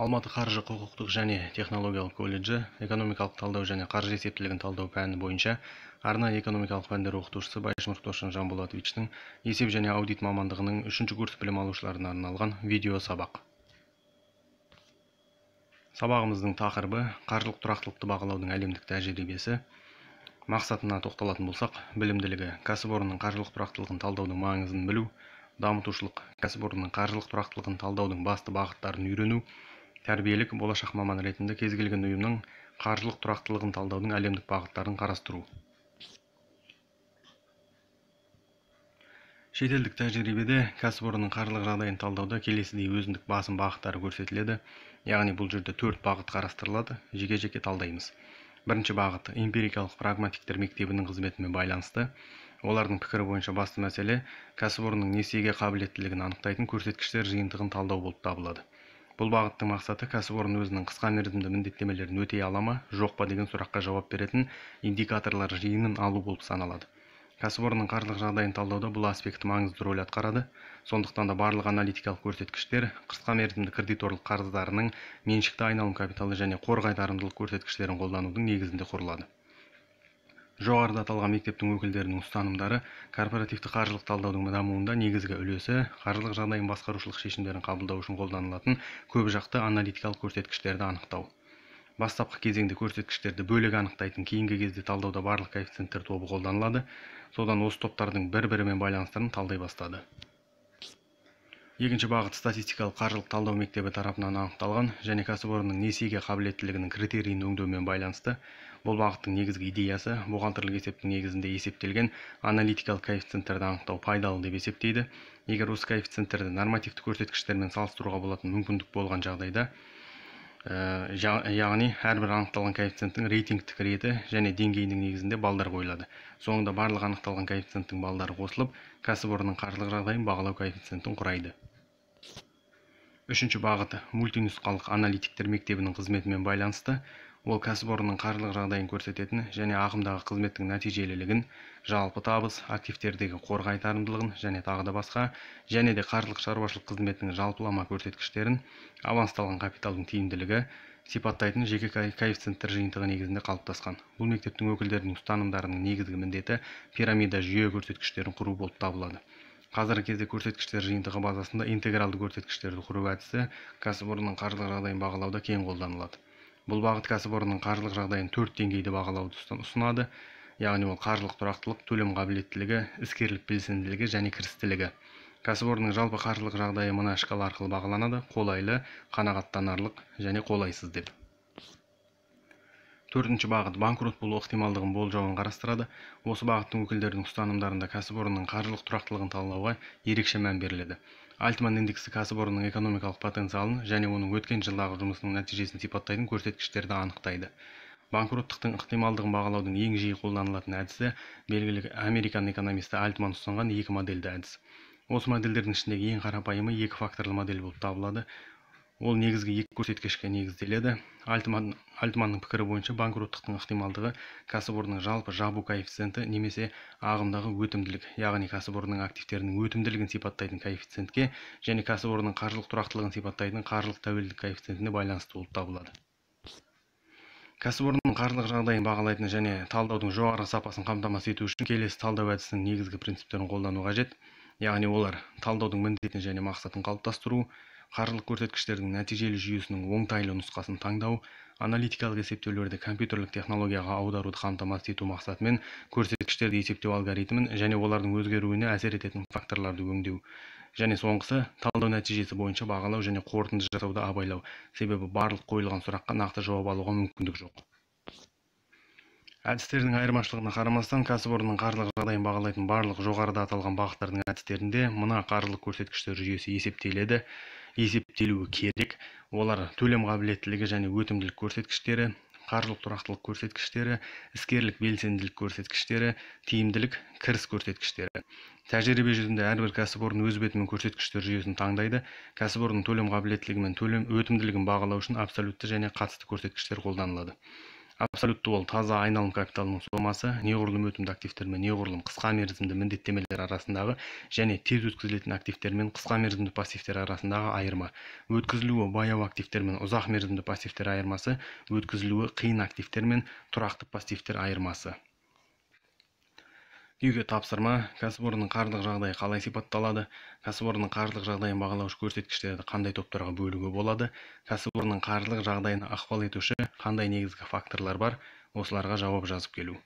алматы қаржы құқықтық және технологиялық колледжі экономикалық талдау және қаржы есептілігін талдау пәні бойынша арнайы экономикалық пәндер оқытушысы байшмұрт досжан жанболатовичтің есеп және аудит мамандығының үшінші курс білім алушыларына арналған видео сабақ сабағымыздың тақырыбы қаржылық тұрақтылықты бағалаудың әлемдік тәжірибесі мақсатына тоқталатын болсақ білімділігі кәсіпорынның қаржылық тұрақтылығын талдаудың маңызын білу дамытушылық кәсіпорынның қаржылық тұрақтылығын талдаудың басты бағыттарын үйрену тәрбиелік болашақ маман ретінде кез келген ұйымның қаржылық тұрақтылығын талдаудың әлемдік бағыттарын қарастыру шетелдік тәжірибеде кәсіпорынның қаржылық жағдайын талдауда келесідей өзіндік басым бағыттары көрсетіледі яғни бұл жерде төрт бағыт қарастырылады жеке жеке талдаймыз бірінші бағыт эмпирикалық прагматиктер мектебінің қызметімен байланысты олардың пікірі бойынша басты мәселе кәсіпорынның несиеге қабілеттілігін анықтайтын көрсеткіштер жиынтығын талдау болып табылады бұл бағыттың мақсаты кәсіпорын өзінің қысқа мерзімді міндеттемелерін өтей ала ма жоқ па деген сұраққа жауап беретін индикаторлар жиынын алу болып саналады кәсіпорынның қаржылық жағдайын талдауда бұл аспект маңызды рөл атқарады сондықтан да барлық аналитикалық көрсеткіштер қысқа мерзімді кредиторлық қарыздарының меншікті айналым капиталы және қор қайтарымдылық көрсеткіштерін қолданудың негізінде құрылады жоғарыда аталған мектептің өкілдерінің ұстанымдары корпоративті қаржылық талдаудың дамуында негізгі үлесі қаржылық жағдайын басқарушылық шешімдерін қабылдау үшін қолданылатын көпжақты аналитикалық көрсеткіштерді анықтау бастапқы кезеңде көрсеткіштерді бөлек анықтайтын кейінгі кезде талдауда барлық коэффициенттер тобы қолданылады содан осы топтардың бір бірімен байланыстарын талдай бастады екінші бағыт статистикалық қаржылық талдау мектебі тарапынан анықталған және кәсіпорынның несиеге қабілеттілігінің критерийін өңдеумен байланысты бұл бағыттың негізгі идеясы бухгалтерлік есептің негізінде есептелген аналитикалық коэффициенттерді анықтау пайдалы деп есептейді егер осы коэффициенттерді нормативті көрсеткіштермен салыстыруға болатын мүмкіндік болған жағдайда ә, яғни әрбір анықталған коэффициенттің рейтингтік реті және деңгейінің негізінде балдар қойылады соңында барлық анықталған коэффициенттің балдары қосылып кәсіпорынның қаржылық жағдайын бағалау коэффициентін құрайды үшінші бағыты мультинұсқалық аналитиктер мектебінің қызметімен байланысты ол кәсіпорынның қаржылық жағдайын көрсететін және ағымдағы қызметтің нәтижелілігін жалпы табыс активтердегі қор қайтарымдылығын және тағы да басқа және де қаржылық шаруашылық қызметтің жалпылама көрсеткіштерін авансталған капиталдың тиімділігі сипаттайтын жеке коэффициенттер жиынтығы негізінде қалыптасқан бұл мектептің өкілдерінің ұстанымдарының негізгі міндеті пирамида жүйе көрсеткіштерін құру болып табылады қазіргі кезде көрсеткіштер жиынтығы базасында интегралды көрсеткіштерді құру әдісі кәсіпорынның қаржылық жағдайын бағалауда кең қолданылады бұл бағыт кәсіпорынның қаржылық жағдайын төрт деңгейде бағалауды ұсынады яғни ол қаржылық тұрақтылық төлем қабілеттілігі іскерлік белсенділігі және кірістілігі кәсіпорынның жалпы қаржылық жағдайы мына шкала арқылы бағаланады қолайлы қанағаттанарлық және қолайсыз деп төртінші бағыт банкрот болу ықтималдығын болжауын қарастырады осы бағыттың өкілдерінің ұстанымдарында кәсіпорынның қаржылық тұрақтылығын талдауға ерекше мән беріледі альтман индексі кәсіпорынның экономикалық потенциалын және оның өткен жылдағы жұмысының нәтижесін сипаттайтын көрсеткіштерді анықтайды банкроттықтың ықтималдығын бағалаудың ең жиі қолданылатын әдісі белгілі американ экономисті альтман ұсынған екі модельді әдіс осы модельдердің ішіндегі ең қарапайымы екі факторлы модель болып табылады ол негізгі екі көрсеткішке негізделеді альтман альтманның пікірі бойынша банкроттықтың ықтималдығы кәсіпорынның жалпы жабу коэффициенті немесе ағымдағы өтімділік яғни кәсіпорынның активтерінің өтімділігін сипаттайтын коэффициентке және кәсіпорынның қаржылық тұрақтылығын сипаттайтын қаржылық тәуелділік коэффициентіне байланысты болып табылады кәсіпорынның қаржылық жағдайын бағалайтын және талдаудың жоғары сапасын қамтамасыз ету үшін келесі талдау әдісінің негізгі принциптерін қолдану қажет яғни олар талдаудың міндетін және мақсатын қалыптастыру қаржылық көрсеткіштердің нәтижелі жүйесінің оңтайлы нұсқасын таңдау аналитикалық есептеулерді компьютерлік технологияға аударуды қамтамасыз ету мақсатымен көрсеткіштерді есептеу алгоритмін және олардың өзгеруіне әсер ететін факторларды өңдеу және соңғысы талдау нәтижесі бойынша бағалау және қорытынды жасауды абайлау себебі барлық қойылған сұраққа нақты жауап алуға мүмкіндік жоқ әдістердің айырмашылығына қарамастан кәсіпорынның қаржылық жағдайын бағалайтын барлық жоғарыда аталған бағыттардың әдістерінде мына қаржылық көрсеткіштер жүйесі есептеледі есептелуі керек олар төлем қабілеттілігі және өтімділік көрсеткіштері қаржылық тұрақтылық көрсеткіштері іскерлік белсенділік көрсеткіштері тиімділік кіріс көрсеткіштері тәжірибе жүзінде әрбір кәсіпорын өз бетімен көрсеткіштер жүйесін таңдайды кәсіпорынның төлем қабілеттілігі мен төлем өтімділігін бағалау үшін абсолютті және қатысты көрсеткіштер қолданылады абсолютті ол таза айналым капиталының сомасы неғұрлым өтімді активтер мен неғұрлым қысқа мерзімді міндеттемелер арасындағы және тез өткізілетін активтер мен қысқа мерзімді пассивтер арасындағы айырма өткізілуі баяу активтер мен ұзақ мерзімді пассивтер айырмасы өткізілуі қиын активтер мен тұрақты пассивтер айырмасы үйге тапсырма кәсіпорынның қаржылық жағдайы қалай сипатталады кәсіпорынның қаржылық жағдайын бағалаушы көрсеткіштерді қандай топтарға бөлуге болады кәсіпорынның қаржылық жағдайына ықпал етуші қандай негізгі факторлар бар осыларға жауап жазып келу